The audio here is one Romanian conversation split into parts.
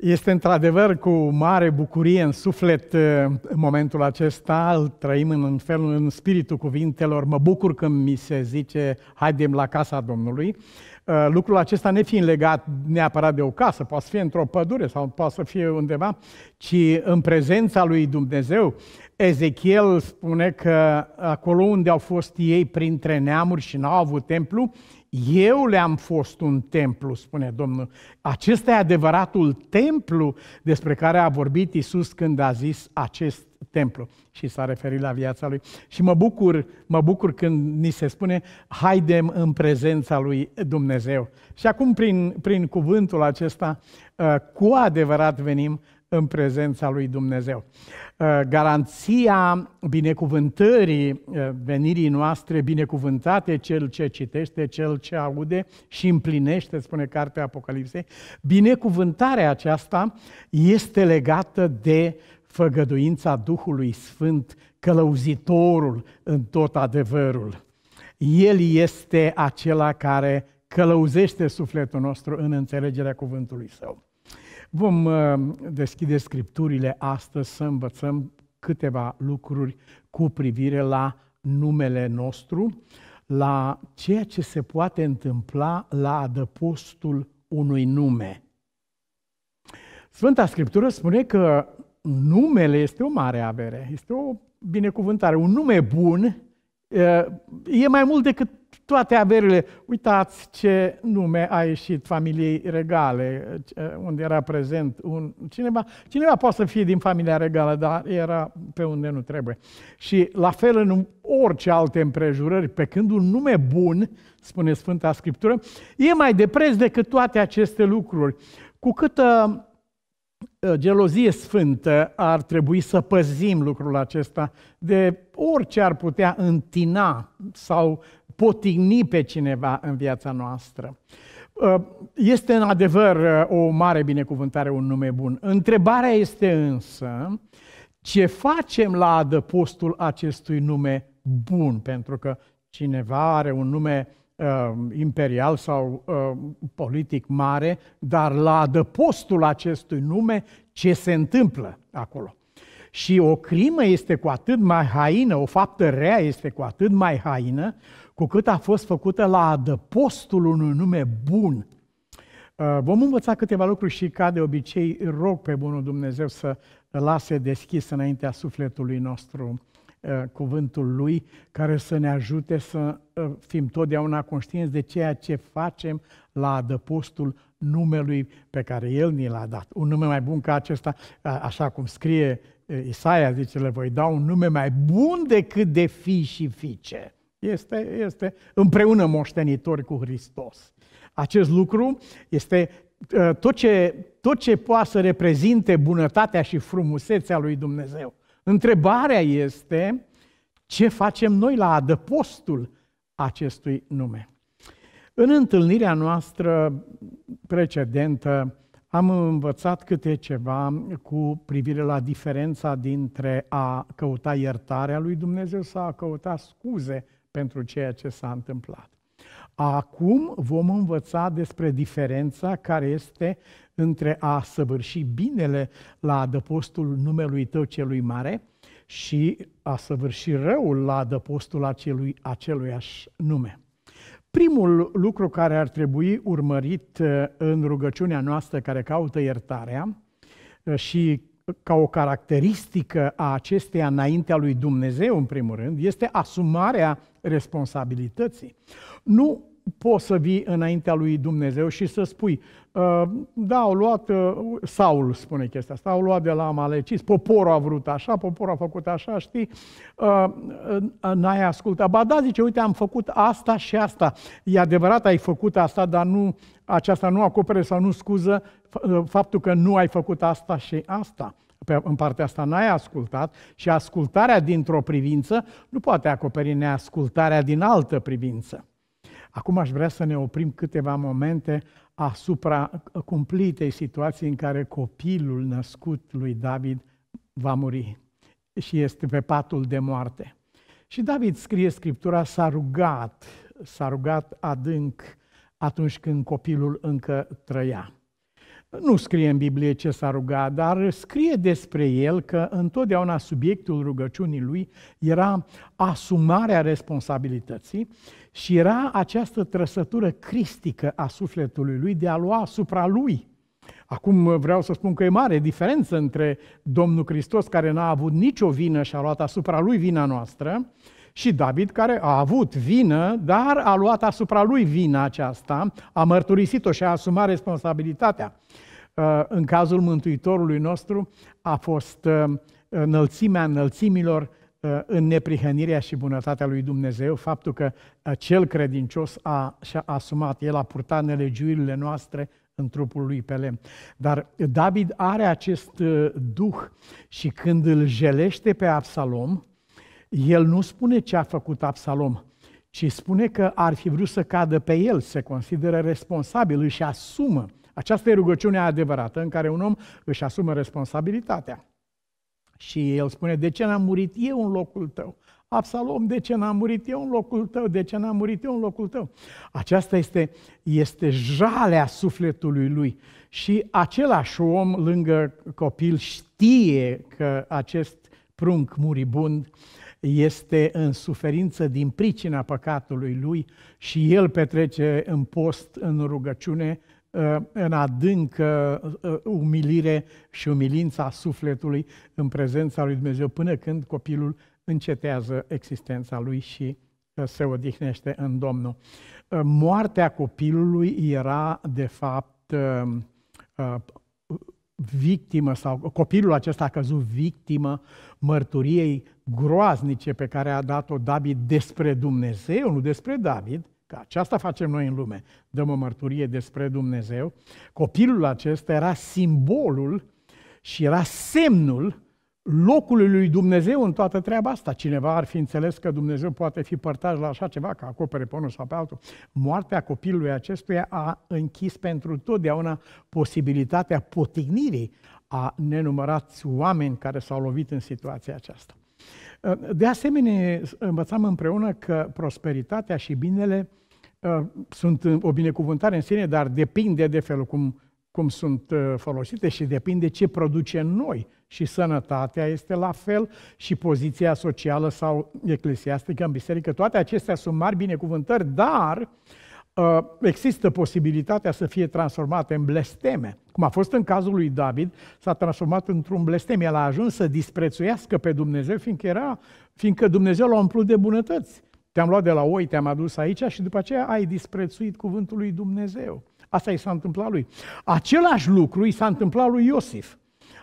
Este într-adevăr cu mare bucurie în suflet în uh, momentul acesta, îl trăim în felul, în spiritul cuvintelor, mă bucur când mi se zice haidem la casa Domnului. Uh, lucrul acesta ne fiind legat neapărat de o casă, poate fi într-o pădure sau poate să fie undeva, ci în prezența lui Dumnezeu, Ezechiel spune că acolo unde au fost ei printre neamuri și n-au avut templu, eu le-am fost un templu, spune Domnul. Acesta e adevăratul templu despre care a vorbit Isus când a zis acest templu și s-a referit la viața lui. Și mă bucur, mă bucur când ni se spune, haidem în prezența lui Dumnezeu. Și acum, prin, prin cuvântul acesta, uh, cu adevărat venim în prezența lui Dumnezeu. Uh, garanția binecuvântării uh, venirii noastre binecuvântate, cel ce citește, cel ce aude și împlinește, spune cartea Apocalipsei, binecuvântarea aceasta este legată de făgăduința Duhului Sfânt, călăuzitorul în tot adevărul. El este acela care călăuzește sufletul nostru în înțelegerea cuvântului său. Vom uh, deschide scripturile astăzi să învățăm câteva lucruri cu privire la numele nostru, la ceea ce se poate întâmpla la adăpostul unui nume. Sfânta Scriptură spune că numele este o mare avere, este o binecuvântare. Un nume bun E mai mult decât toate averile. Uitați ce nume a ieșit familiei regale, unde era prezent un, cineva. Cineva poate să fie din familia regală, dar era pe unde nu trebuie. Și la fel în orice alte împrejurări, pe când un nume bun, spune Sfânta Scriptură, e mai de preț decât toate aceste lucruri. Cu câtă Uh, gelozie sfântă ar trebui să păzim lucrul acesta de orice ar putea întina sau potigni pe cineva în viața noastră. Uh, este în adevăr uh, o mare binecuvântare, un nume bun. Întrebarea este însă ce facem la adăpostul acestui nume bun, pentru că cineva are un nume Um, imperial sau um, politic mare, dar la adăpostul acestui nume ce se întâmplă acolo. Și o crimă este cu atât mai haină, o faptă rea este cu atât mai haină, cu cât a fost făcută la adăpostul unui nume bun. Uh, vom învăța câteva lucruri și, ca de obicei, rog pe Bunul Dumnezeu să lase deschis înaintea sufletului nostru Eh, cuvântul Lui, care să ne ajute să eh, fim totdeauna conștienți de ceea ce facem la adăpostul numelui pe care El ni l-a dat. Un nume mai bun ca acesta, așa cum scrie eh, Isaia, zice, le voi da un nume mai bun decât de fi și fiice. Este, este împreună moștenitori cu Hristos. Acest lucru este tot ce, tot ce poate să reprezinte bunătatea și frumusețea lui Dumnezeu. Întrebarea este ce facem noi la adăpostul acestui nume. În întâlnirea noastră precedentă am învățat câte ceva cu privire la diferența dintre a căuta iertarea lui Dumnezeu sau a căuta scuze pentru ceea ce s-a întâmplat. Acum vom învăța despre diferența care este între a săvârși binele la adăpostul numelui tău celui mare și a săvârși răul la adăpostul acelui, aceluiași nume. Primul lucru care ar trebui urmărit uh, în rugăciunea noastră care caută iertarea uh, și ca o caracteristică a acesteia înaintea lui Dumnezeu, în primul rând, este asumarea responsabilității. Nu poți să vii înaintea lui Dumnezeu și să spui, uh, da, au luat, uh, Saul spune chestia asta, au luat de la Amalecis, poporul a vrut așa, poporul a făcut așa, știi, uh, n-ai ascultat. Ba da, zice, uite, am făcut asta și asta. E adevărat, ai făcut asta, dar nu, aceasta nu acopere sau nu scuză faptul că nu ai făcut asta și asta pe, în partea asta n-ai ascultat și ascultarea dintr-o privință nu poate acoperi neascultarea din altă privință. Acum aș vrea să ne oprim câteva momente asupra cumplitei situații în care copilul născut lui David va muri și este pe patul de moarte. Și David scrie Scriptura, s-a rugat, s-a rugat adânc atunci când copilul încă trăia. Nu scrie în Biblie ce s-a rugat, dar scrie despre el că întotdeauna subiectul rugăciunii lui era asumarea responsabilității și era această trăsătură cristică a sufletului lui de a lua asupra lui. Acum vreau să spun că e mare diferență între Domnul Hristos, care n-a avut nicio vină și a luat asupra lui vina noastră, și David, care a avut vină, dar a luat asupra lui vina aceasta, a mărturisit-o și a asumat responsabilitatea. Uh, în cazul Mântuitorului nostru a fost uh, înălțimea înălțimilor Uh, în neprihănirea și bunătatea lui Dumnezeu, faptul că uh, cel credincios a, și-a asumat, el a purtat nelegiurile noastre în trupul lui pe lemn. Dar David are acest uh, duh și când îl jelește pe Absalom, el nu spune ce a făcut Absalom, ci spune că ar fi vrut să cadă pe el, se consideră responsabil, își asumă. Aceasta e rugăciunea adevărată în care un om își asumă responsabilitatea. Și el spune, de ce n-am murit eu în locul tău? Absalom, de ce n-am murit eu în locul tău? De ce n-am murit eu în locul tău? Aceasta este, este jalea sufletului lui. Și același om lângă copil știe că acest prunc muribund este în suferință din pricina păcatului lui și el petrece în post, în rugăciune, Uh, în adâncă uh, uh, umilire și umilința sufletului în prezența lui Dumnezeu până când copilul încetează existența lui și se odihnește în Domnul. Moartea copilului era, de fapt, um, victimă sau copilul acesta a căzut victimă mărturiei groaznice pe care a dat-o David despre Dumnezeu, nu despre David, Că aceasta facem noi în lume. Dăm o mărturie despre Dumnezeu. Copilul acesta era simbolul și era semnul locului lui Dumnezeu în toată treaba asta. Cineva ar fi înțeles că Dumnezeu poate fi părtaș la așa ceva, că acopere pe unul sau pe altul. Moartea copilului acestuia a închis pentru totdeauna posibilitatea potignirii a nenumărați oameni care s-au lovit în situația aceasta. De asemenea, învățam împreună că prosperitatea și binele Uh, sunt o binecuvântare în sine, dar depinde de felul cum, cum sunt uh, folosite și depinde ce produce în noi. Și sănătatea este la fel, și poziția socială sau eclesiastică în biserică. Toate acestea sunt mari binecuvântări, dar uh, există posibilitatea să fie transformate în blesteme. Cum a fost în cazul lui David, s-a transformat într-un blestem. El a ajuns să disprețuiască pe Dumnezeu, fiindcă, era, fiindcă Dumnezeu l-a umplut de bunătăți. Te-am luat de la oi, te-am adus aici și după aceea ai disprețuit cuvântul lui Dumnezeu. Asta i s-a întâmplat lui. Același lucru i s-a întâmplat lui Iosif.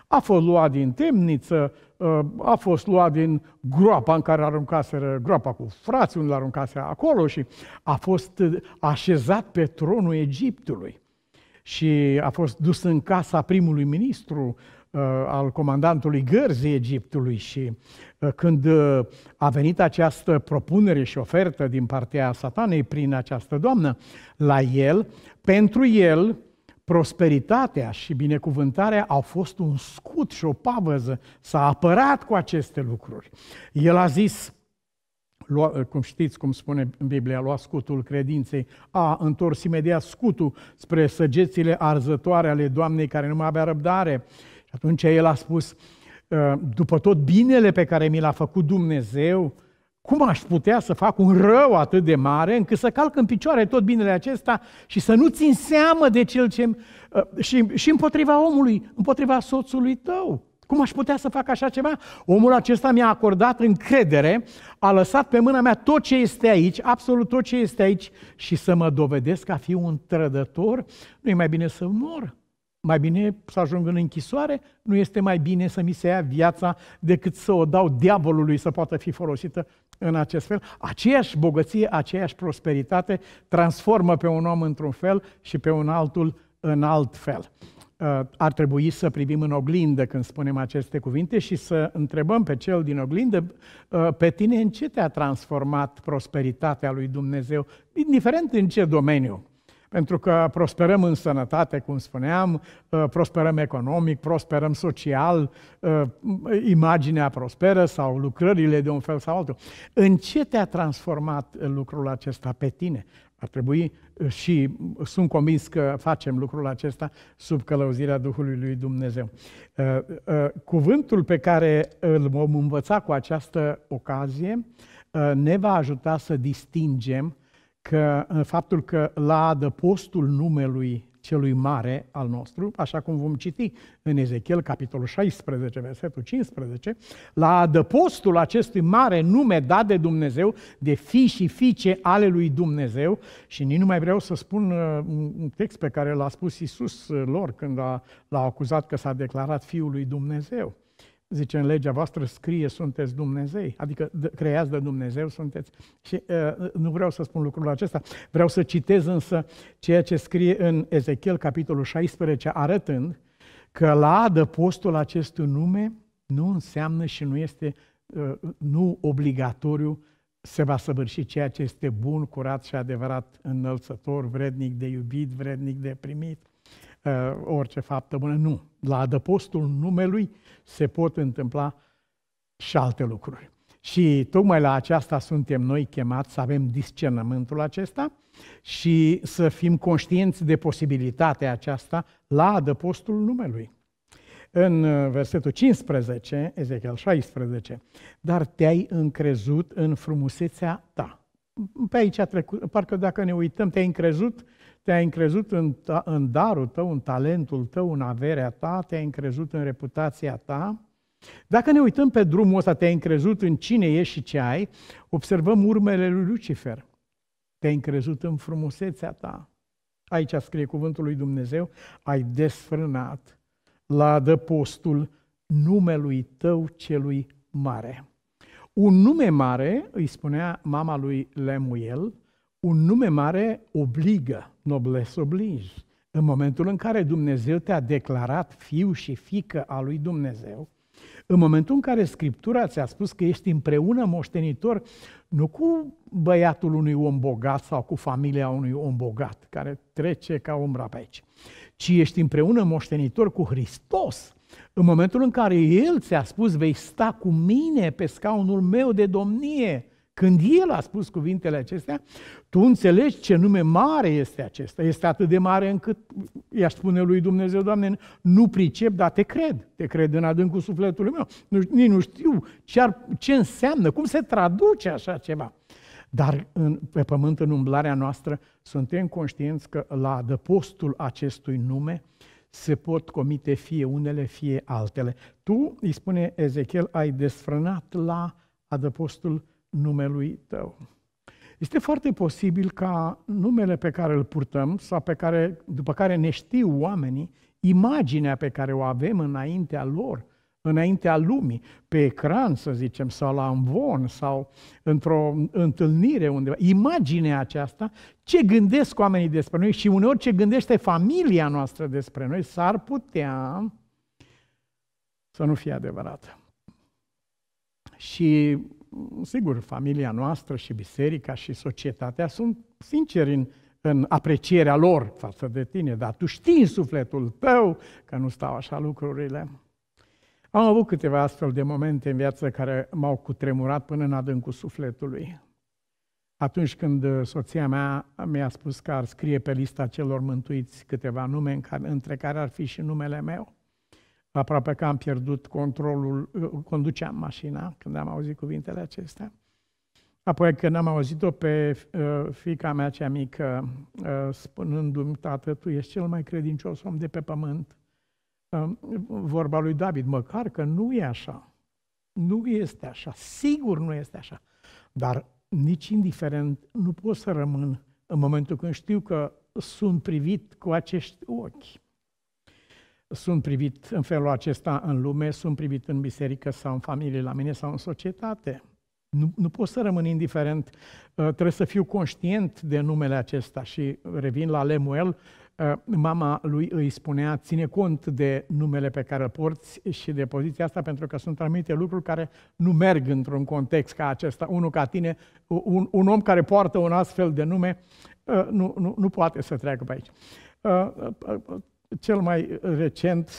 A fost luat din temniță, ă, a fost luat din groapa în care aruncaseră, groapa cu frații, unde aruncaseră acolo și a fost ă, așezat pe tronul Egiptului. Și a fost dus în casa primului ministru, Uh, al comandantului gărzii Egiptului și uh, când uh, a venit această propunere și ofertă din partea satanei prin această doamnă la el, pentru el prosperitatea și binecuvântarea au fost un scut și o pavăză, s-a apărat cu aceste lucruri. El a zis, lua, cum știți cum spune în Biblia, lua scutul credinței, a întors imediat scutul spre săgețile arzătoare ale Doamnei care nu mai avea răbdare. Uh, și atunci el a spus, ă, după tot binele pe care mi l-a făcut Dumnezeu, cum aș putea să fac un rău atât de mare încât să calc în picioare tot binele acesta și să nu țin seamă de cel ce... Ă, și, și împotriva omului, împotriva soțului tău. Cum aș putea să fac așa ceva? Omul acesta mi-a acordat încredere, a lăsat pe mâna mea tot ce este aici, absolut tot ce este aici, și să mă dovedesc a fi un trădător, nu e mai bine să mor. Mai bine să ajung în închisoare? Nu este mai bine să mi se ia viața decât să o dau diavolului să poată fi folosită în acest fel? Aceeași bogăție, aceeași prosperitate transformă pe un om într-un fel și pe un altul în alt fel uh, ar trebui să privim în oglindă când spunem aceste cuvinte și să întrebăm pe cel din oglindă, uh, pe tine în ce te-a transformat prosperitatea lui Dumnezeu, indiferent în ce domeniu. Pentru că prosperăm în sănătate, cum spuneam, uh, prosperăm economic, prosperăm social, uh, imaginea prosperă sau lucrările de un fel sau altul. În ce te-a transformat uh, lucrul acesta pe tine? Ar trebui și sunt convins că facem lucrul acesta sub călăuzirea Duhului lui Dumnezeu. Cuvântul pe care îl vom învăța cu această ocazie ne va ajuta să distingem că faptul că la adăpostul numelui celui mare al nostru, așa cum vom citi în Ezechiel, capitolul 16, versetul 15, la adăpostul acestui mare nume dat de Dumnezeu, de fi și fiice ale lui Dumnezeu, și nici nu mai vreau să spun uh, un text pe care l-a spus Isus uh, lor când a, l-a acuzat că s-a declarat Fiul lui Dumnezeu zice în legea voastră, scrie, sunteți Dumnezei, adică creați de Dumnezeu, sunteți. Și uh, nu vreau să spun lucrul acesta, vreau să citez însă ceea ce scrie în Ezechiel, capitolul 16, arătând că la adăpostul acestui nume nu înseamnă și nu este uh, nu obligatoriu se va săvârși ceea ce este bun, curat și adevărat, înălțător, vrednic de iubit, vrednic de primit uh, orice faptă bună. Nu. La adăpostul numelui se pot întâmpla și alte lucruri. Și tocmai la aceasta suntem noi chemați să avem discernământul acesta și să fim conștienți de posibilitatea aceasta la adăpostul numelui. În uh, versetul 15, Ezechiel 16, dar te-ai încrezut în frumusețea ta. Pe aici a trecut, parcă dacă ne uităm, te-ai încrezut te-ai încrezut în, ta, în darul tău, în talentul tău, în averea ta, te-ai încrezut în reputația ta. Dacă ne uităm pe drumul ăsta, te-ai încrezut în cine ești și ce ai, observăm urmele lui Lucifer. Te-ai încrezut în frumusețea ta. Aici scrie cuvântul lui Dumnezeu, ai desfrânat la adăpostul numelui tău celui mare. Un nume mare, îi spunea mama lui Lemuel, un nume mare obligă noblesse oblige. În momentul în care Dumnezeu te-a declarat fiu și fică a lui Dumnezeu, în momentul în care Scriptura ți-a spus că ești împreună moștenitor, nu cu băiatul unui om bogat sau cu familia unui om bogat, care trece ca umbra pe aici, ci ești împreună moștenitor cu Hristos. În momentul în care El ți-a spus, vei sta cu mine pe scaunul meu de domnie, când el a spus cuvintele acestea, tu înțelegi ce nume mare este acesta. Este atât de mare încât i-aș spune lui Dumnezeu, Doamne, nu pricep, dar te cred. Te cred în adâncul sufletului meu. Nu, nici nu știu ce, ar, ce înseamnă, cum se traduce așa ceva. Dar în, pe pământ, în umblarea noastră, suntem conștienți că la adăpostul acestui nume se pot comite fie unele, fie altele. Tu, îi spune Ezechiel, ai desfrânat la adăpostul numelui tău. Este foarte posibil ca numele pe care îl purtăm sau pe care, după care ne știu oamenii, imaginea pe care o avem înaintea lor, înaintea lumii, pe ecran, să zicem, sau la învon, sau într-o întâlnire undeva. Imaginea aceasta, ce gândesc oamenii despre noi și uneori ce gândește familia noastră despre noi, s-ar putea să nu fie adevărată. Și sigur, familia noastră și biserica și societatea sunt sinceri în, în aprecierea lor față de tine, dar tu știi în sufletul tău că nu stau așa lucrurile. Am avut câteva astfel de momente în viață care m-au cutremurat până în adâncul sufletului. Atunci când uh, soția mea mi-a spus că ar scrie pe lista celor mântuiți câteva nume, care între care ar fi și numele meu, aproape că am pierdut controlul, conduceam mașina când am auzit cuvintele acestea. Apoi când am auzit-o pe uh, fica mea cea mică uh, spunându-mi, tată, tu ești cel mai credincios om de pe pământ, uh, vorba lui David, măcar că nu e așa. Nu este așa, sigur nu este așa. Dar nici indiferent nu pot să rămân în momentul când știu că sunt privit cu acești ochi sunt privit în felul acesta în lume, sunt privit în biserică sau în familie, la mine sau în societate. Nu, nu pot să rămân indiferent, uh, trebuie să fiu conștient de numele acesta și revin la Lemuel, uh, mama lui îi spunea, ține cont de numele pe care îl porți și de poziția asta, pentru că sunt anumite lucruri care nu merg într-un context ca acesta. Unul ca tine, un, un om care poartă un astfel de nume, uh, nu, nu, nu poate să treacă pe aici cel mai recent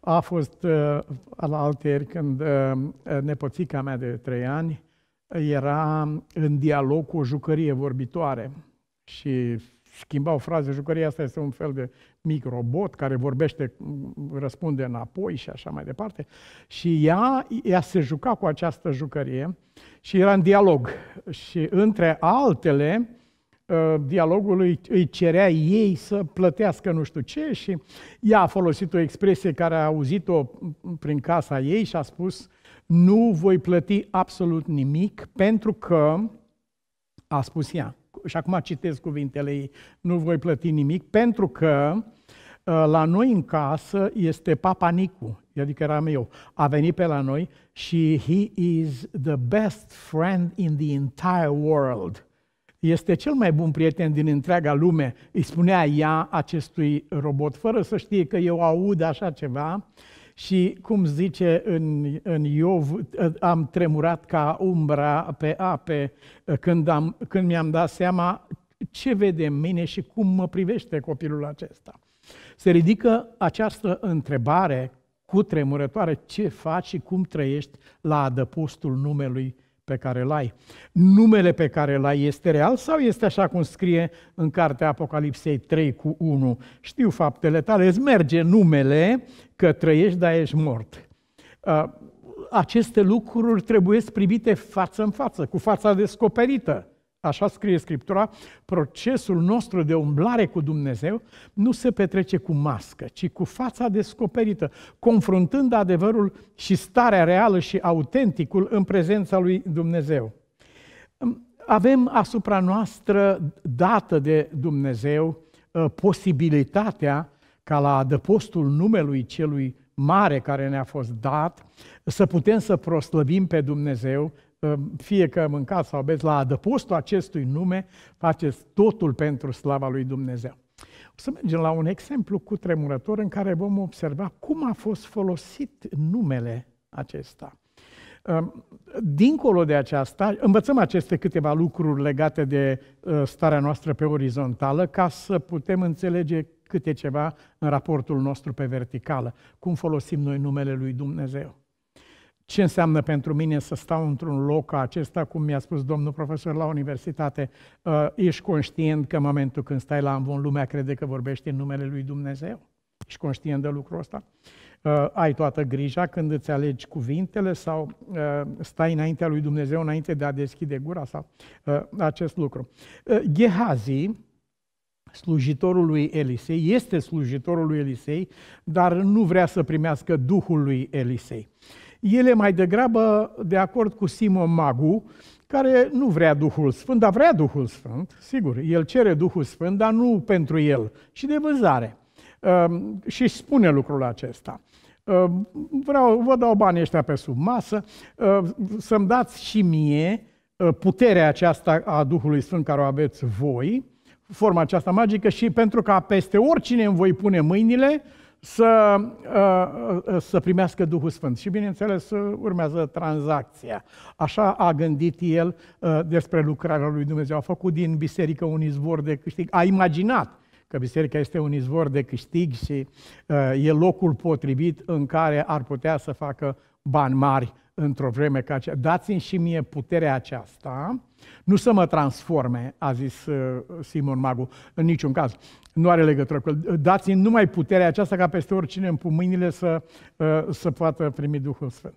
a fost uh, al alteri când uh, nepoțica mea de trei ani era în dialog cu o jucărie vorbitoare și schimbau fraze. Jucăria asta este un fel de mic robot care vorbește, răspunde înapoi și așa mai departe. Și ea, ea se juca cu această jucărie și era în dialog. Și între altele, Uh, dialogului îi cerea ei să plătească nu știu ce și ea a folosit o expresie care a auzit-o prin casa ei și a spus nu voi plăti absolut nimic pentru că, a spus ea, și acum citesc cuvintele ei, nu voi plăti nimic pentru că uh, la noi în casă este Papa Nicu, adică eram eu, a venit pe la noi și he is the best friend in the entire world este cel mai bun prieten din întreaga lume, îi spunea ea acestui robot, fără să știe că eu aud așa ceva. Și cum zice în, în Iov, am tremurat ca umbra pe ape când, am, când mi-am dat seama ce vede în mine și cum mă privește copilul acesta. Se ridică această întrebare cu tremurătoare, ce faci și cum trăiești la adăpostul numelui pe care îl ai. Numele pe care îl ai este real sau este așa cum scrie în cartea Apocalipsei 3 cu 1? Știu faptele tale, îți merge numele că trăiești, dar ești mort. Aceste lucruri trebuie privite față în față, cu fața descoperită așa scrie Scriptura, procesul nostru de umblare cu Dumnezeu nu se petrece cu mască, ci cu fața descoperită, confruntând adevărul și starea reală și autenticul în prezența lui Dumnezeu. Avem asupra noastră dată de Dumnezeu ă, posibilitatea ca la adăpostul numelui celui mare care ne-a fost dat, să putem să proslăvim pe Dumnezeu, fie că mâncați sau beți la adăpostul acestui nume, faceți totul pentru slava lui Dumnezeu. O să mergem la un exemplu cu tremurător în care vom observa cum a fost folosit numele acesta. Ehm, dincolo de aceasta, învățăm aceste câteva lucruri legate de ă, starea noastră pe orizontală ca să putem înțelege câte ceva în raportul nostru pe verticală, cum folosim noi numele lui Dumnezeu ce înseamnă pentru mine să stau într-un loc ca acesta, cum mi-a spus domnul profesor la universitate, uh, ești conștient că în momentul când stai la amvon, lumea crede că vorbești în numele lui Dumnezeu? Ești conștient de lucrul ăsta? Uh, ai toată grija când îți alegi cuvintele sau uh, stai înaintea lui Dumnezeu înainte de a deschide gura sau acest lucru. Gehazi, slujitorul lui Elisei, este slujitorul lui Elisei, dar nu vrea să primească Duhul lui Elisei. El e mai degrabă de acord cu Simon Magu, care nu vrea Duhul Sfânt, dar vrea Duhul Sfânt, sigur. El cere Duhul Sfânt, dar nu pentru el, ci de vânzare. Um, și spune lucrul acesta. Um, vreau, vă dau banii ăștia pe sub masă, um, să-mi dați și mie uh, puterea aceasta a Duhului Sfânt care o aveți voi, forma aceasta magică și pentru ca peste oricine îmi voi pune mâinile, să, ă, ă, să primească Duhul Sfânt. Și bineînțeles urmează tranzacția. Așa a gândit el ă, despre lucrarea lui Dumnezeu. A făcut din biserică un izvor de câștig. A imaginat că biserica este un izvor de câștig și e locul potrivit în care ar putea să facă bani mari într-o vreme ca aceea. Dați-mi și mie puterea aceasta nu să mă transforme, a zis uh, Simon Magu, în niciun caz. Nu are legătură cu el. Dați-mi numai puterea aceasta ca peste oricine în mâinile să, uh, să poată primi Duhul Sfânt.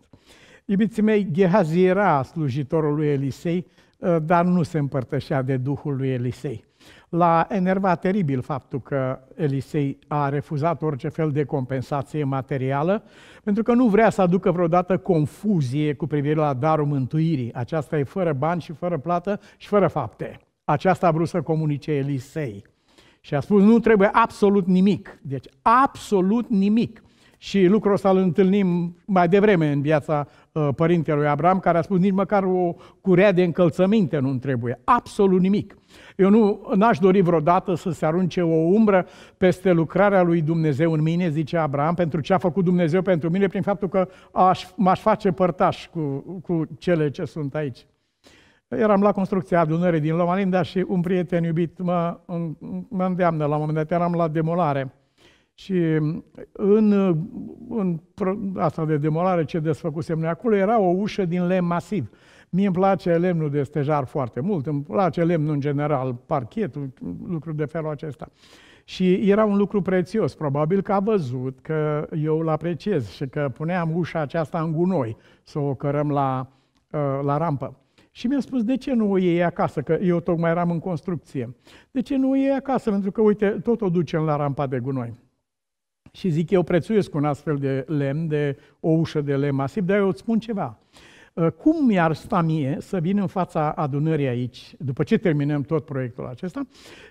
Iubiții mei, Gehazi era slujitorul lui Elisei, uh, dar nu se împărtășea de Duhul lui Elisei. L-a enervat teribil faptul că Elisei a refuzat orice fel de compensație materială, pentru că nu vrea să aducă vreodată confuzie cu privire la darul mântuirii. Aceasta e fără bani și fără plată și fără fapte. Aceasta a vrut să comunice Elisei. Și a spus, nu trebuie absolut nimic. Deci, absolut nimic. Și lucrul ăsta îl întâlnim mai devreme în viața uh, părintelui Abraham, care a spus nici măcar o curea de încălțăminte nu trebuie, absolut nimic. Eu nu n-aș dori vreodată să se arunce o umbră peste lucrarea lui Dumnezeu în mine, zice Abraham, pentru ce a făcut Dumnezeu pentru mine, prin faptul că aș, m-aș face părtaș cu, cu cele ce sunt aici. Eram la construcția adunării din Loma Linda și un prieten iubit mă, mă îndeamnă la un moment dat, eram la demolare. Și mm, în, mm, în asta de demolare ce desfăcusem noi acolo era o ușă din lemn masiv. Mie îmi place lemnul de stejar foarte mult, îmi place lemnul în general, parchetul, lucruri de felul acesta. Și era un lucru prețios, probabil că a văzut că eu îl apreciez și că puneam ușa aceasta în gunoi, să o cărăm la, ă, la rampă. Și mi-a spus, de ce nu o iei acasă? Că eu tocmai eram în construcție. De ce nu o iei acasă? Pentru că, uite, tot o ducem la rampa de gunoi. Și zic, eu prețuiesc un astfel de lemn, de o ușă de lemn masiv, dar eu îți spun ceva. Ă, cum mi-ar sta mie să vin în fața adunării aici, după ce terminăm tot proiectul acesta,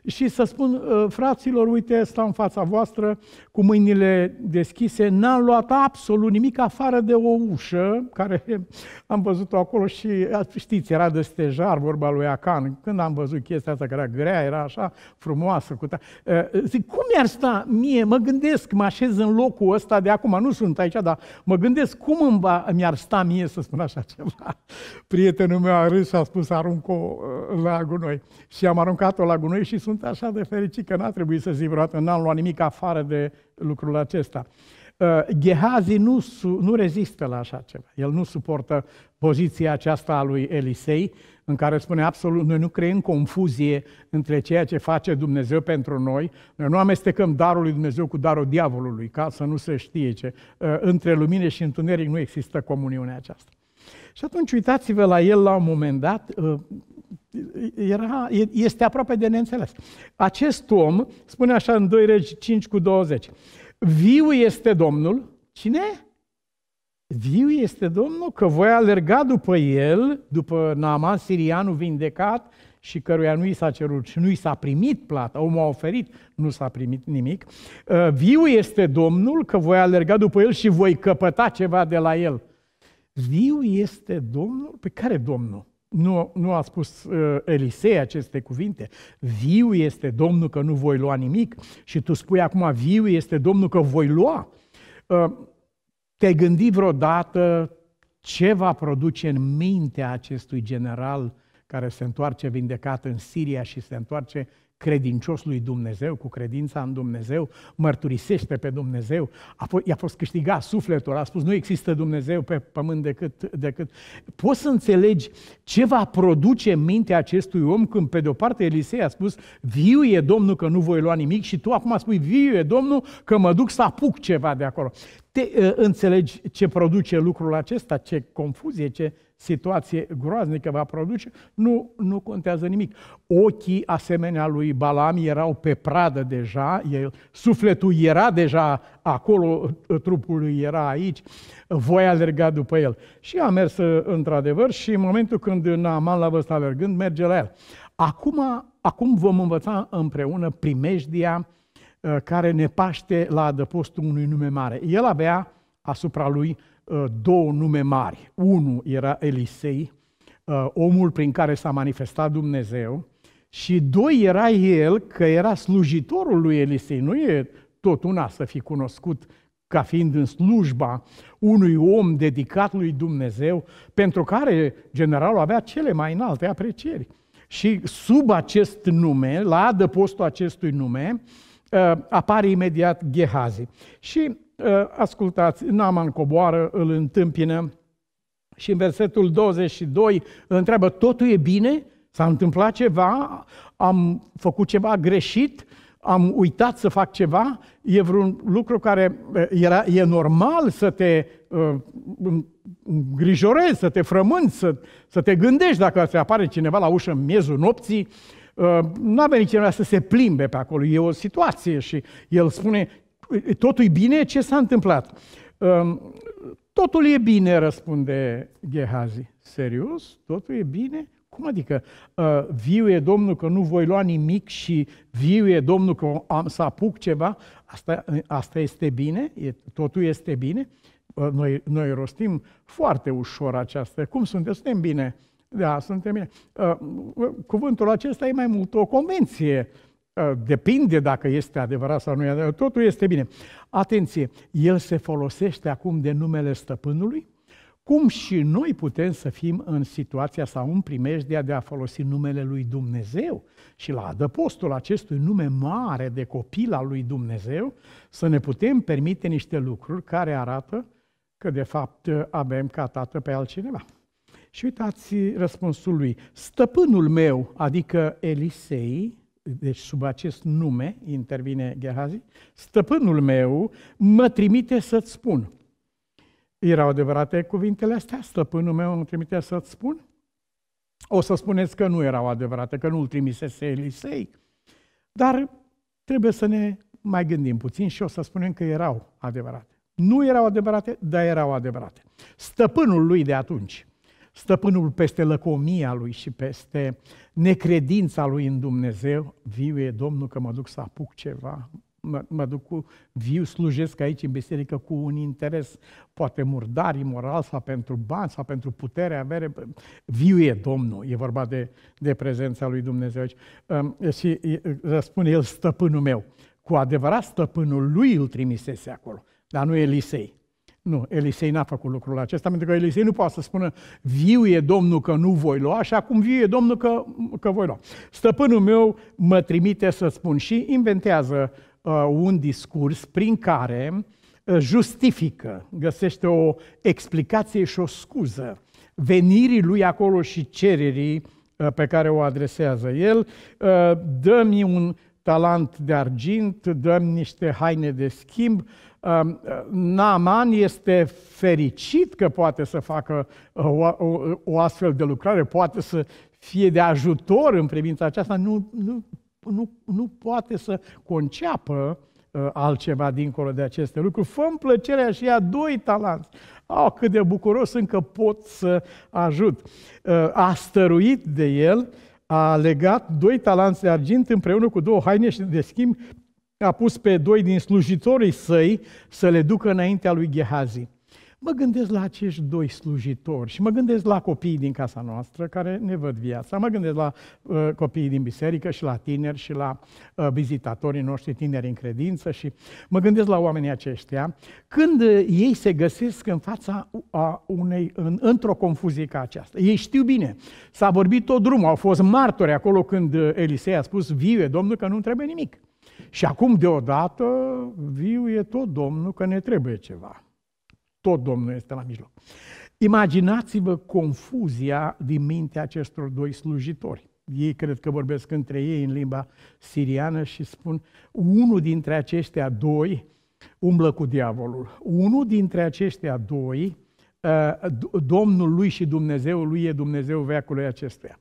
și să spun, ă, fraților, uite, stau în fața voastră cu mâinile deschise, n-am luat absolut nimic afară de o ușă, care am văzut-o acolo și, știți, era de stejar, vorba lui Acan, când am văzut chestia asta, care era grea, era așa frumoasă, cu ta... Ă, zic, cum mi-ar sta mie, mă gândesc, mă așez în locul ăsta de acum, nu sunt aici, dar mă gândesc cum mi-ar sta mie să spun așa ceva. Prietenul meu a râs și a spus arunc-o uh, la gunoi. Și am aruncat-o la gunoi și sunt așa de fericit că n-a trebuit să zic vreodată, n-am luat nimic afară de lucrul acesta. Uh, Gehazi nu, nu rezistă la așa ceva. El nu suportă poziția aceasta a lui Elisei, în care spune absolut, noi nu creăm confuzie între ceea ce face Dumnezeu pentru noi, noi nu amestecăm darul lui Dumnezeu cu darul diavolului, ca să nu se știe ce. Uh, între lumine și întuneric nu există comuniunea aceasta. Și atunci uitați-vă la el la un moment dat, uh, era, este aproape de neînțeles. Acest om spune așa în 2 regi 5 cu 20, viu este Domnul, cine? Viu este Domnul, că voi alerga după el, după Naaman, sirianul vindecat, și căruia nu i s-a cerut și nu i s-a primit plata, omul a oferit, nu s-a primit nimic, uh, viu este Domnul, că voi alerga după el și voi căpăta ceva de la el viu este Domnul? Pe care Domnul? Nu, nu a spus uh, Elisei aceste cuvinte. Viu este Domnul că nu voi lua nimic și tu spui acum viu este Domnul că voi lua. Uh, te-ai gândit vreodată ce va produce în mintea acestui general care se întoarce vindecat în Siria și se întoarce credincios lui Dumnezeu, cu credința în Dumnezeu, mărturisește pe Dumnezeu, a fost, i-a fost câștigat sufletul, a spus nu există Dumnezeu pe pământ decât, decât... Poți să înțelegi ce va produce mintea acestui om când pe de-o parte Elisei a spus viu e Domnul că nu voi lua nimic și tu acum spui viu e Domnul că mă duc să apuc ceva de acolo te, ă, înțelegi ce produce lucrul acesta, ce confuzie, ce situație groaznică va produce, nu, nu contează nimic. Ochii asemenea lui Balam erau pe pradă deja, el, sufletul era deja acolo, ă, trupul lui era aici, voi alerga după el. Și a mers ă, într-adevăr și în momentul când Naaman l-a văzut alergând, merge la el. Acum, acum vom învăța împreună primejdia Uh, care ne paște la adăpostul unui nume mare. El avea asupra lui uh, două nume mari. Unul era Elisei, uh, omul prin care s-a manifestat Dumnezeu, și doi era el că era slujitorul lui Elisei. Nu e tot una să fi cunoscut ca fiind în slujba unui om dedicat lui Dumnezeu, pentru care generalul avea cele mai înalte aprecieri. Și sub acest nume, la adăpostul acestui nume, uh, Uh, apare imediat Gehazi. Și uh, ascultați, Naman coboară, îl întâmpină și în versetul 22 întreabă, totul e bine? S-a întâmplat ceva? Am făcut ceva greșit? Am uitat să fac ceva? E vreun lucru care uh, era, e normal să te uh, îngrijorezi, să te frămânți, să, să te gândești dacă se apare cineva la ușă în miezul nopții? Uh, Ă, nu a venit cineva să se plimbe pe acolo, e o situație și el spune, totul e bine, ce s-a întâmplat? Totul e bine, răspunde Gehazi. Serios? Totul e bine? Cum adică? Ă, viu e Domnul că nu voi lua nimic și viu e Domnul că am să apuc ceva? Asta, asta este bine? Totul este bine? Ă, noi, noi rostim foarte ușor această Cum suntem? Suntem bine. Da, suntem bine. Uh, uh, cuvântul acesta e mai mult o convenție. Uh, depinde dacă este adevărat sau nu e Totul este bine. Atenție, el se folosește acum de numele stăpânului, cum și noi putem să fim în situația sau în primejdea de a folosi numele lui Dumnezeu și la adăpostul acestui nume mare de copil al lui Dumnezeu să ne putem permite niște lucruri care arată că de fapt avem ca tată pe altcineva. Și uitați răspunsul lui. Stăpânul meu, adică Elisei, deci sub acest nume intervine Gehazi, stăpânul meu mă trimite să-ți spun. Erau adevărate cuvintele astea? Stăpânul meu mă trimite să-ți spun? O să spuneți că nu erau adevărate, că nu-l trimisese Elisei. Dar trebuie să ne mai gândim puțin și o să spunem că erau adevărate. Nu erau adevărate, dar erau adevărate. Stăpânul lui de atunci, stăpânul peste lăcomia lui și peste necredința lui în Dumnezeu, viu e Domnul că mă duc să apuc ceva, mă, mă duc cu viu, slujesc aici în biserică cu un interes poate murdar, imoral sau pentru bani sau pentru putere, avere, viu e Domnul, e vorba de, de prezența lui Dumnezeu aici. Și răspunde el stăpânul meu, cu adevărat stăpânul lui îl trimisese acolo, dar nu Elisei. Nu, Elisei n-a făcut lucrul acesta, pentru că Elisei nu poate să spună viu e Domnul că nu voi lua așa cum viu e Domnul că, că voi lua. Stăpânul meu mă trimite să spun și inventează uh, un discurs prin care uh, justifică, găsește o explicație și o scuză venirii lui acolo și cererii uh, pe care o adresează el. Uh, dă-mi un talent de argint, dă-mi niște haine de schimb, Um, Naaman este fericit că poate să facă uh, o, o, o astfel de lucrare, poate să fie de ajutor în privința aceasta, nu, nu, nu, nu poate să conceapă uh, altceva dincolo de aceste lucruri. fă plăcerea și ia doi talanți. Oh, cât de bucuros încă pot să ajut. Uh, a stăruit de el, a legat doi talanți de argint împreună cu două haine și de schimb a pus pe doi din slujitorii săi să le ducă înaintea lui Gehazi. Mă gândesc la acești doi slujitori și mă gândesc la copiii din casa noastră care ne văd viața, mă gândesc la uh, copiii din biserică și la tineri și la uh, vizitatorii noștri tineri în credință și mă gândesc la oamenii aceștia când uh, ei se găsesc în fața a unei, în, într-o confuzie ca aceasta. Ei știu bine, s-a vorbit tot drumul, au fost martori acolo când uh, Elisei a spus, vie domnul, că nu trebuie nimic. Și acum, deodată, viu e tot Domnul că ne trebuie ceva. Tot Domnul este la mijloc. Imaginați-vă confuzia din mintea acestor doi slujitori. Ei cred că vorbesc între ei în limba siriană și spun unul dintre aceștia doi umblă cu diavolul. Unul dintre aceștia doi, uh, Domnul lui și Dumnezeul lui e Dumnezeu veacului acestuia.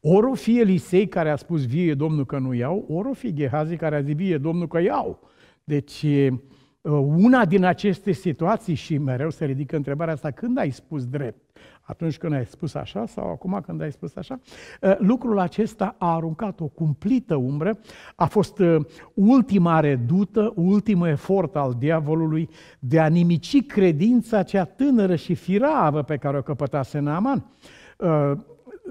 Ori o fi Elisei care a spus vie Domnul că nu iau, ori o fi Gehazi care a zis vie Domnul că iau. Deci uh, una din aceste situații și mereu se ridică întrebarea asta, când ai spus drept? Atunci când ai spus așa sau acum când ai spus așa? Uh, lucrul acesta a aruncat o cumplită umbră, a fost uh, ultima redută, ultimul efort al diavolului de a nimici credința cea tânără și firavă pe care o căpătase Naaman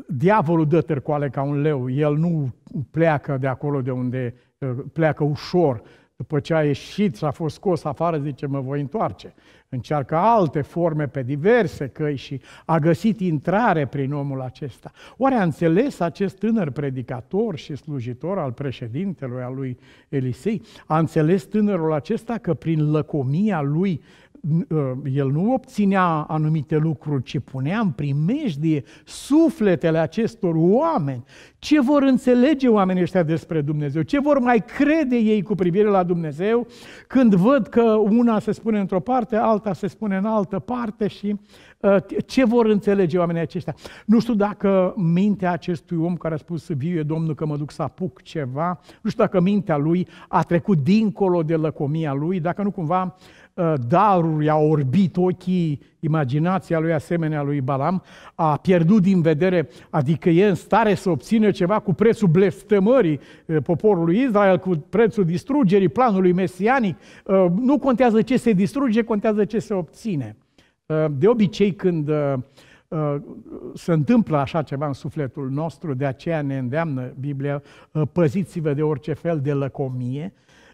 diavolul dă târcoale ca un leu, el nu pleacă de acolo de unde uh, pleacă ușor. După ce a ieșit și a fost scos afară, zice, mă voi întoarce. Încearcă alte forme pe diverse căi și a găsit intrare prin omul acesta. Oare a înțeles acest tânăr predicator și slujitor al președintelui, al lui Elisei? A înțeles tânărul acesta că prin lăcomia lui Uh, el nu obținea anumite lucruri, ci punea în primejdie sufletele acestor oameni. Ce vor înțelege oamenii ăștia despre Dumnezeu? Ce vor mai crede ei cu privire la Dumnezeu când văd că una se spune într-o parte, alta se spune în altă parte și uh, ce vor înțelege oamenii aceștia? Nu știu dacă mintea acestui om care a spus să vie Domnul că mă duc să apuc ceva, nu știu dacă mintea lui a trecut dincolo de lăcomia lui, dacă nu cumva uh, Uh, daruri, a orbit ochii, imaginația lui asemenea lui Balam, a pierdut din vedere, adică e în stare să obțină ceva cu prețul blestemării uh, poporului Israel, cu prețul distrugerii planului mesianic. Uh, nu contează ce se distruge, contează ce se obține. De obicei când se întâmplă așa ceva în sufletul nostru, de aceea ne îndeamnă Biblia, păziți-vă de orice fel de lăcomie,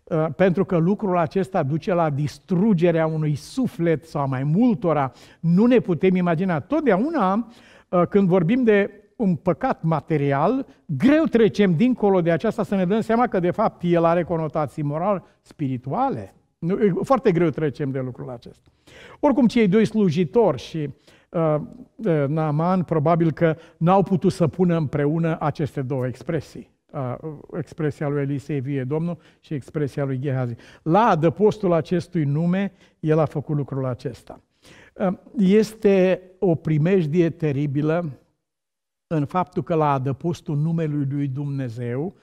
Uh, pentru că lucrul acesta duce la distrugerea unui suflet sau mai multora. Nu ne putem imagina. Totdeauna, uh, când vorbim de un păcat material, greu trecem dincolo de aceasta să ne dăm seama că, de fapt, el are conotații moral spirituale. Foarte greu trecem de lucrul acesta. Oricum, cei doi slujitori și uh, uh Naaman probabil că n-au putut să pună împreună aceste două expresii expresia lui Elisei, vie Domnul, și expresia lui Gehazi. La adăpostul acestui nume, el a făcut lucrul acesta. Este o primejdie teribilă în faptul că la adăpostul numelui lui Dumnezeu,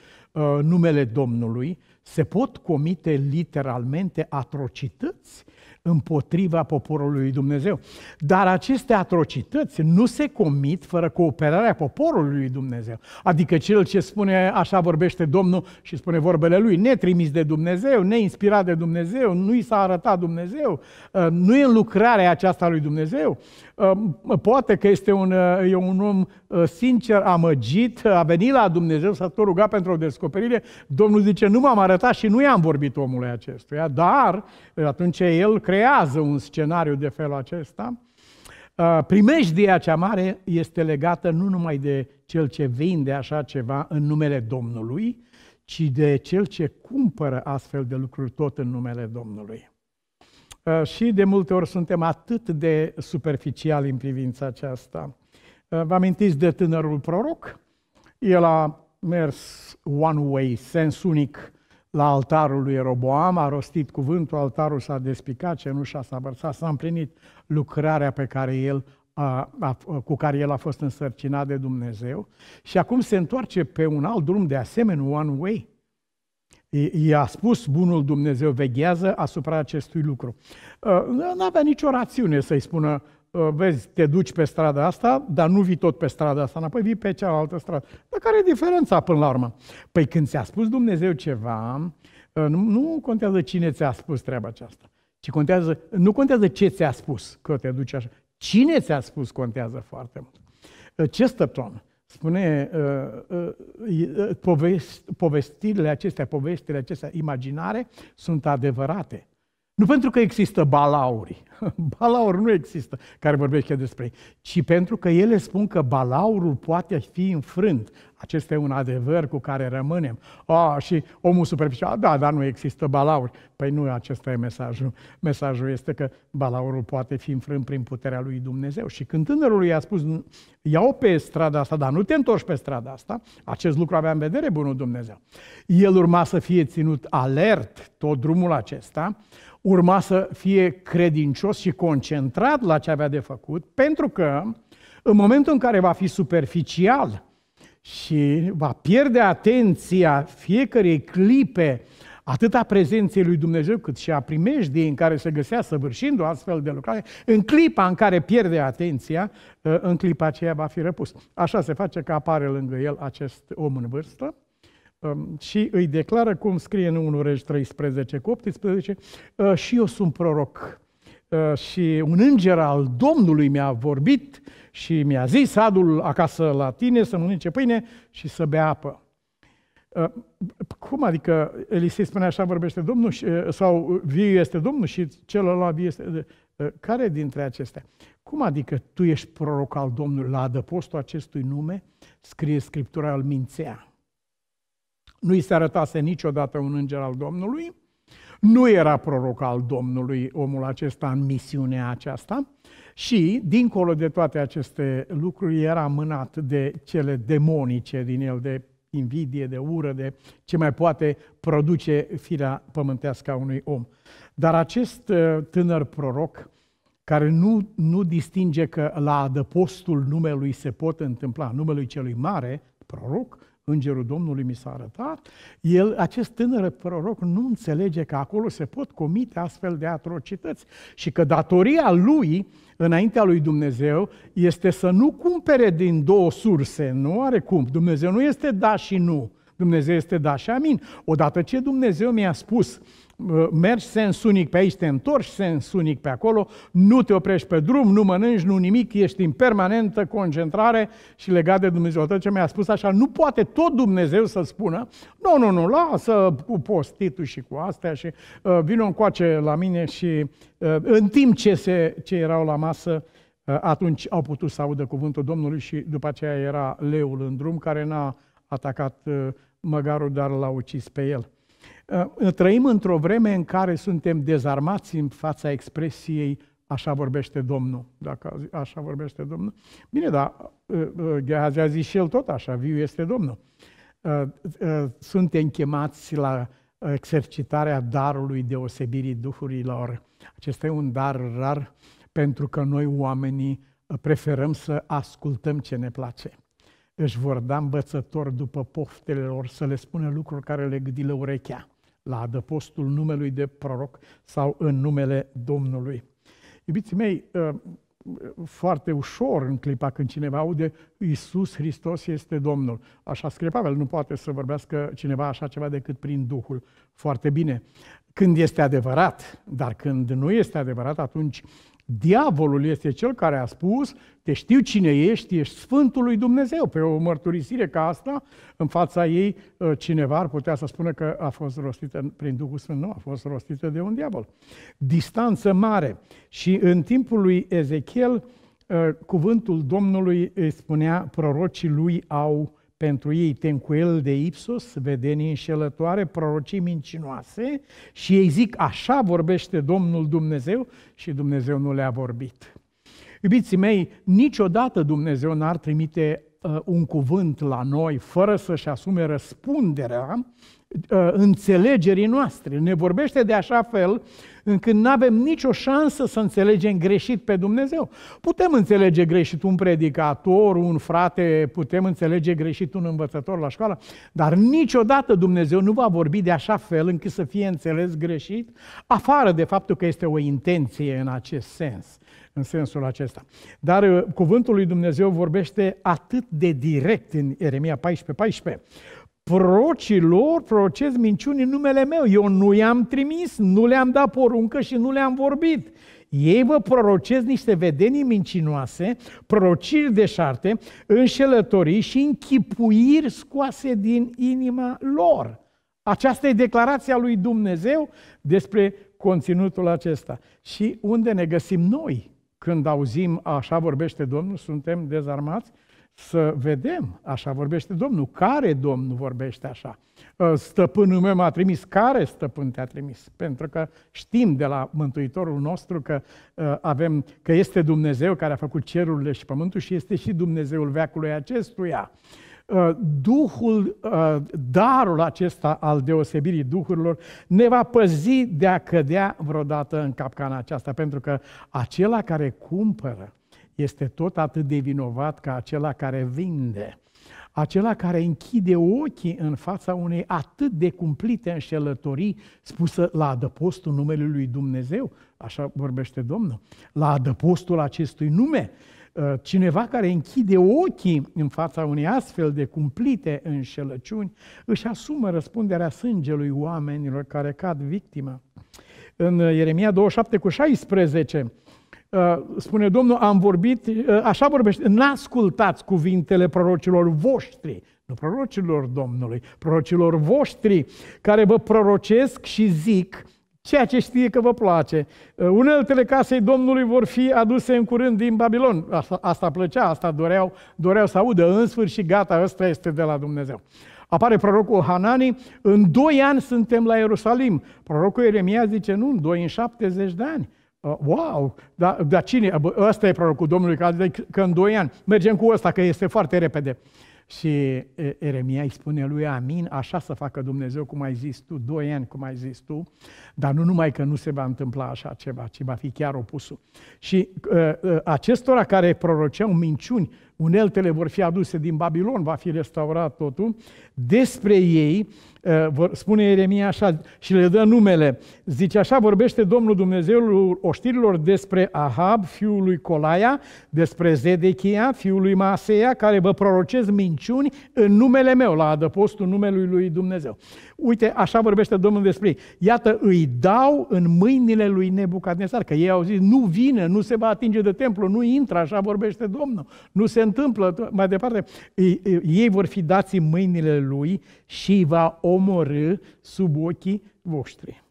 numele Domnului, se pot comite literalmente atrocități împotriva poporului lui Dumnezeu. Dar aceste atrocități nu se comit fără cooperarea poporului lui Dumnezeu. Adică cel ce spune, așa vorbește Domnul și spune vorbele lui, netrimis de Dumnezeu, neinspirat de Dumnezeu, nu i s-a arătat Dumnezeu, ă, nu e în lucrarea aceasta lui Dumnezeu, Poate că este un, uh, e un om uh, sincer, amăgit, uh, a venit la Dumnezeu, s-a tot rugat pentru o descoperire. Domnul zice, nu m-am arătat și nu i-am vorbit omului acestuia, dar atunci el creează un scenariu de felul acesta. Primejdia cea mare este legată nu numai de cel ce vinde așa ceva în numele Domnului, ci de cel ce cumpără astfel de lucruri tot în numele Domnului. Uh, și de multe ori suntem atât de superficiali în privința aceasta. Uh, vă amintiți de tânărul proroc? El a mers one way, sens unic, la altarul lui Roboam, a rostit cuvântul, altarul s-a despicat, cenușa s-a vărsat, s-a împlinit lucrarea pe care el a, a, cu care el a fost însărcinat de Dumnezeu și acum se întoarce pe un alt drum de asemenea, one way. I-a spus bunul Dumnezeu, veghează asupra acestui lucru. Uh, n-avea nicio rațiune să-i spună, uh, vezi, te duci pe strada asta, dar nu vii tot pe strada asta înapoi, vii pe cealaltă stradă. Dar care e diferența până la urmă? Păi când ți-a spus Dumnezeu ceva, uh, nu contează cine ți-a spus treaba aceasta, ci contează, nu contează ce ți-a spus că te duci așa. Cine ți-a spus contează foarte mult. Ce stăptoamnă? Spune uh, uh, uh, povestirile acestea, povestirile acestea imaginare sunt adevărate. Nu pentru că există balauri, Balaur nu există care vorbește despre ei, ci pentru că ele spun că balaurul poate fi înfrânt. Acesta e un adevăr cu care rămânem. Oh, și omul superficial, da, dar nu există balaur. Păi nu, acesta e mesajul. Mesajul este că balaurul poate fi înfrânt prin puterea lui Dumnezeu. Și când tânărul i-a spus, iau pe strada asta, dar nu te întorci pe strada asta, acest lucru avea în vedere bunul Dumnezeu. El urma să fie ținut alert tot drumul acesta, urma să fie credincios credincios și concentrat la ce avea de făcut, pentru că în momentul în care va fi superficial și va pierde atenția fiecărei clipe atât a prezenței lui Dumnezeu cât și a primejdii în care se găsea săvârșind o astfel de lucrare, în clipa în care pierde atenția, ă, în clipa aceea va fi răpus. Așa se face că apare lângă el acest om în vârstă ă, și îi declară, cum scrie în 1 Regi 13 cu 18, ă, și eu sunt proroc. Uh, și un înger al Domnului mi-a vorbit și mi-a zis, adul acasă la tine să mănânce pâine și să bea apă. Uh, cum adică Elisei spune așa vorbește Domnul și, uh, sau viu este Domnul și celălalt viu este... Care dintre acestea? Cum adică tu ești proroc al Domnului? La adăpostul acestui nume scrie Scriptura al mințea. Nu i se arătase niciodată un înger al Domnului, nu era proroc al Domnului omul acesta în misiunea aceasta și, dincolo de toate aceste lucruri, era mânat de cele demonice din el, de invidie, de ură, de ce mai poate produce firea pământească a unui om. Dar acest uh, tânăr proroc, care nu, nu distinge că la adăpostul numelui se pot întâmpla, numelui celui mare, proroc, Îngerul Domnului mi s-a arătat, el, acest tânăr proroc nu înțelege că acolo se pot comite astfel de atrocități și că datoria lui, înaintea lui Dumnezeu, este să nu cumpere din două surse, nu are cum. Dumnezeu nu este da și nu, Dumnezeu este da și amin. Odată ce Dumnezeu mi-a spus mergi sens unic pe aici, te întorci sens unic pe acolo, nu te oprești pe drum, nu mănânci, nu nimic, ești în permanentă concentrare și legat de Dumnezeu. Tot ce mi-a spus așa, nu poate tot Dumnezeu să spună, nu, nu, nu, lasă cu postitul și cu astea și uh, ă, vină încoace la mine și uh, în timp ce, se, ce erau la masă, uh, atunci au putut să audă cuvântul Domnului și după aceea era leul în drum care n-a atacat uh, măgarul, dar l-a ucis pe el. Uh, trăim într-o vreme în care suntem dezarmați în fața expresiei așa vorbește Domnul, dacă așa vorbește Domnul. Bine, dar Gheazi uh, uh, a zis și el tot așa, viu este Domnul. Suntem chemați la exercitarea darului deosebirii duhurilor. Acesta e un dar rar pentru că noi oamenii preferăm să ascultăm ce ne place. Își vor da învățători după poftele lor să le spună lucruri care le gâdilă urechea la adăpostul numelui de proroc sau în numele Domnului. Iubiții mei, uh, foarte ușor în clipa când cineva aude Iisus Hristos este Domnul. Așa scrie Pavel, nu poate să vorbească cineva așa ceva decât prin Duhul. Foarte bine. Când este adevărat, dar când nu este adevărat, atunci Diavolul este cel care a spus, te știu cine ești, ești Sfântul lui Dumnezeu. Pe o mărturisire ca asta, în fața ei, ă, cineva ar putea să spună că a fost rostită prin Duhul Sfânt. Nu, a fost rostită de un diavol. Distanță mare. Și în timpul lui Ezechiel, ă, cuvântul Domnului spunea, prorocii lui au pentru ei tencuel de ipsos, vedenii înșelătoare, prorocii mincinoase și ei zic așa vorbește Domnul Dumnezeu și Dumnezeu nu le-a vorbit. Iubiții mei, niciodată Dumnezeu n-ar trimite uh, un cuvânt la noi fără să-și asume răspunderea uh, înțelegerii noastre. Ne vorbește de așa fel încât nu avem nicio șansă să înțelegem greșit pe Dumnezeu. Putem înțelege greșit un predicator, un frate, putem înțelege greșit un învățător la școală, dar niciodată Dumnezeu nu va vorbi de așa fel încât să fie înțeles greșit, afară de faptul că este o intenție în acest sens în sensul acesta. Dar uh, cuvântul lui Dumnezeu vorbește atât de direct în Eremia 14, 14. Procii lor procesc minciuni în numele meu. Eu nu i-am trimis, nu le-am dat poruncă și nu le-am vorbit. Ei vă prorocesc niște vedenii mincinoase, prorociri deșarte, înșelătorii și închipuiri scoase din inima lor. Aceasta e declarația lui Dumnezeu despre conținutul acesta. Și unde ne găsim noi când auzim așa vorbește Domnul, suntem dezarmați? Să vedem, așa vorbește Domnul, care Domn vorbește așa. Ă, stăpânul meu m-a trimis, care stăpân te-a trimis? Pentru că știm de la Mântuitorul nostru că ă, avem, că este Dumnezeu care a făcut cerurile și pământul și este și Dumnezeul veacului acestuia. Ă, Duhul, darul acesta al deosebirii duhurilor ne va păzi de a cădea vreodată în capcana aceasta, pentru că acela care cumpără, este tot atât de vinovat ca acela care vinde, acela care închide ochii în fața unei atât de cumplite înșelătorii spusă la adăpostul numelui lui Dumnezeu, așa vorbește Domnul, la adăpostul acestui nume, ă, cineva care închide ochii în fața unei astfel de cumplite înșelăciuni, își asumă răspunderea sângelui oamenilor care cad victimă. În Ieremia 27 cu 16, Uh, spune Domnul, am vorbit, uh, așa vorbește, n-ascultați cuvintele prorocilor voștri, nu prorocilor Domnului, prorocilor voștri, care vă prorocesc și zic ceea ce știe că vă place. Uh, uneltele casei Domnului vor fi aduse în curând din Babilon. Asta, asta plăcea, asta doreau, doreau să audă. În sfârșit, gata, ăsta este de la Dumnezeu. Apare prorocul Hanani, în doi ani suntem la Ierusalim. Prorocul Ieremia zice, nu, în doi, în șaptezeci de ani. Uh, wow, dar, dar cine? Ăsta e prorocul Domnului, că, adică că în doi ani mergem cu ăsta, că este foarte repede. Și Eremia îi spune lui Amin, așa să facă Dumnezeu, cum ai zis tu, doi ani, cum ai zis tu, dar nu numai că nu se va întâmpla așa ceva, ci va fi chiar opusul. Și uh, uh, acestora care proroceau minciuni, uneltele vor fi aduse din Babilon, va fi restaurat totul, despre ei, uh, spune Ieremia așa și le dă numele. Zice așa, vorbește Domnul Dumnezeul oștirilor despre Ahab, fiul lui Colaia, despre Zedechia, fiul lui Maseia, care vă prorocez minciuni în numele meu, la adăpostul numelui lui Dumnezeu. Uite, așa vorbește Domnul despre ei. Iată, îi dau în mâinile lui Nebucadnezar, că ei au zis, nu vine, nu se va atinge de templu, nu intră, așa vorbește Domnul, nu se întâmplă, mai departe. Ei, ei vor fi dați în mâinile lui și va omorâ sub ochii voștri.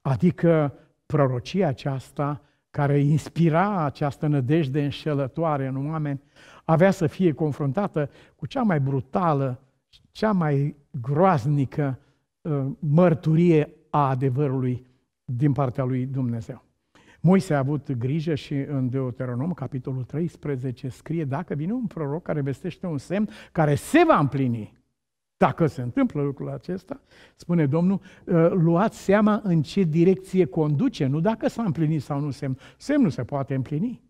Adică prorocia aceasta care inspira această nădejde înșelătoare în oameni, avea să fie confruntată cu cea mai brutală, cea mai groaznică uh, mărturie a adevărului din partea lui Dumnezeu. Moise a avut grijă și în Deuteronom, capitolul 13, scrie, dacă vine un proroc care vestește un semn care se va împlini, dacă se întâmplă lucrul acesta, spune Domnul, ă, luați seama în ce direcție conduce, nu dacă s-a împlinit sau nu semn. Semnul se poate împlini.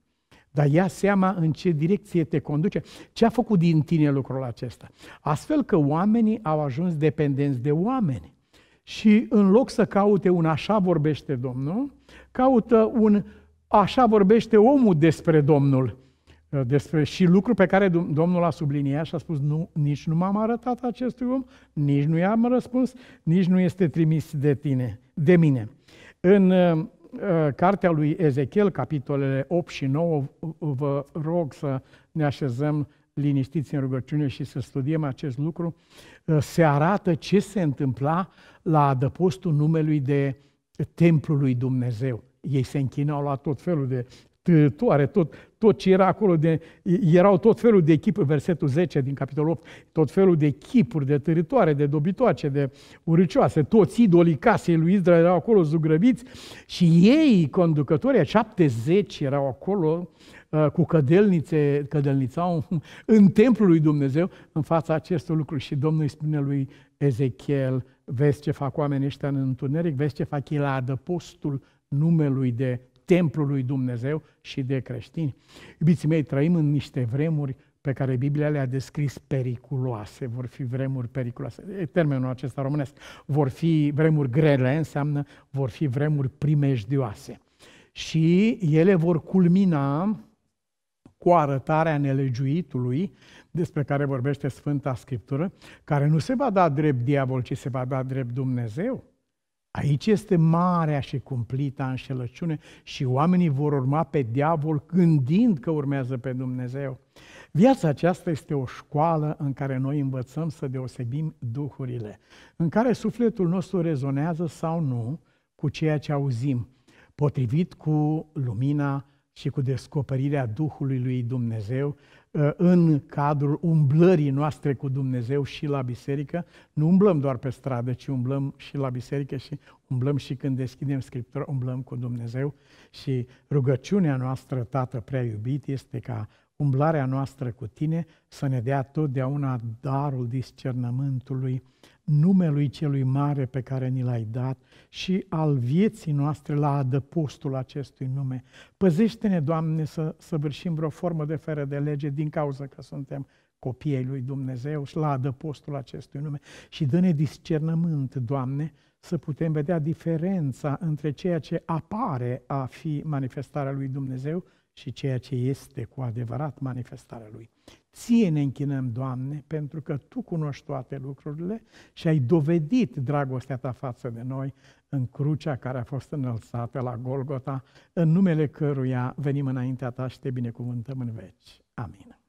Dar ia seama în ce direcție te conduce. Ce a făcut din tine lucrul acesta? Astfel că oamenii au ajuns dependenți de oameni. Și în loc să caute un așa vorbește Domnul, caută un așa vorbește omul despre Domnul. Uh, despre și lucru pe care Domnul l-a subliniat și a spus, nu, nici nu m-am arătat acestui om, nici nu i-am răspuns, nici nu este trimis de tine, de mine. În uh, uh cartea lui Ezechiel, capitolele 8 și 9, vă rog să ne așezăm liniștiți în rugăciune și să studiem acest lucru, uh, se arată ce se întâmpla la adăpostul numelui de templul lui Dumnezeu. Ei se închinau la tot felul de tătoare, tot, tot ce era acolo, de, erau tot felul de chipuri, versetul 10 din capitolul 8, tot felul de chipuri de târitoare, de dobitoace, de urâcioase, toți idolii casei lui Israel erau acolo zugrăviți și ei, conducătorii, 70 erau acolo uh, cu cădelnițe, cădelnița în templul lui Dumnezeu în fața acestor lucruri. Și Domnul îi spune lui Ezechiel, vezi ce fac oamenii ăștia în întuneric, vezi ce fac ei la adăpostul numelui de templul lui Dumnezeu și de creștini. Iubiții mei, trăim în niște vremuri pe care Biblia le-a descris periculoase, vor fi vremuri periculoase. E termenul acesta românesc. Vor fi vremuri grele, înseamnă vor fi vremuri primejdioase. Și ele vor culmina cu arătarea nelegiuitului, despre care vorbește Sfânta Scriptură, care nu se va da drept diavol, ci se va da drept Dumnezeu. Aici este marea și cumplita înșelăciune și oamenii vor urma pe diavol gândind că urmează pe Dumnezeu. Viața aceasta este o școală în care noi învățăm să deosebim duhurile, în care sufletul nostru rezonează sau nu cu ceea ce auzim, potrivit cu lumina și cu descoperirea Duhului lui Dumnezeu ă, în cadrul umblării noastre cu Dumnezeu și la biserică. Nu umblăm doar pe stradă, ci umblăm și la biserică și umblăm și când deschidem Scriptura, umblăm cu Dumnezeu și rugăciunea noastră, Tată prea iubit, este ca umblarea noastră cu tine să ne dea totdeauna darul discernământului numelui celui mare pe care ni l-ai dat și al vieții noastre la adăpostul acestui nume. Păzește-ne, Doamne, să săvârșim vreo formă de fără de lege din cauza că suntem copiii lui Dumnezeu și la adăpostul acestui nume. Și dă-ne discernământ, Doamne, să putem vedea diferența între ceea ce apare a fi manifestarea lui Dumnezeu și ceea ce este cu adevărat manifestarea lui. Ție ne închinăm, Doamne, pentru că Tu cunoști toate lucrurile și ai dovedit dragostea Ta față de noi în crucea care a fost înălțată la Golgota, în numele căruia venim înaintea Ta și Te binecuvântăm în veci. Amin.